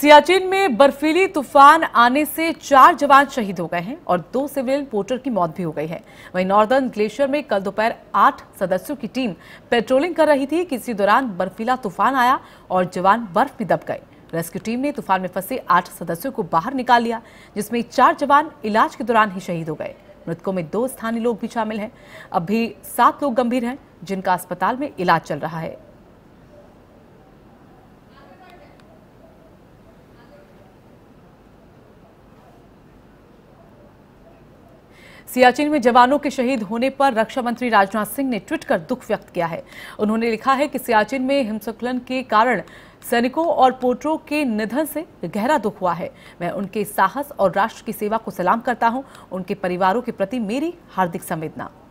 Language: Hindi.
सियाचिन में बर्फीली तूफान आने से चार जवान शहीद हो गए हैं और दो सिविल पोर्टर की मौत भी हो गई है वहीं नॉर्दर्न ग्लेशियर में कल दोपहर आठ सदस्यों की टीम पेट्रोलिंग कर रही थी किसी दौरान बर्फीला तूफान आया और जवान बर्फ में दब गए रेस्क्यू टीम ने तूफान में फंसे आठ सदस्यों को बाहर निकाल लिया जिसमें चार जवान इलाज के दौरान ही शहीद हो गए मृतकों में दो स्थानीय लोग भी शामिल हैं अब भी सात लोग गंभीर हैं जिनका अस्पताल में इलाज चल रहा है सियाचिन में जवानों के शहीद होने पर रक्षा मंत्री राजनाथ सिंह ने ट्वीट कर दुख व्यक्त किया है उन्होंने लिखा है कि सियाचिन में हिमस्खलन के कारण सैनिकों और पोटरों के निधन से गहरा दुख हुआ है मैं उनके साहस और राष्ट्र की सेवा को सलाम करता हूं उनके परिवारों के प्रति मेरी हार्दिक संवेदना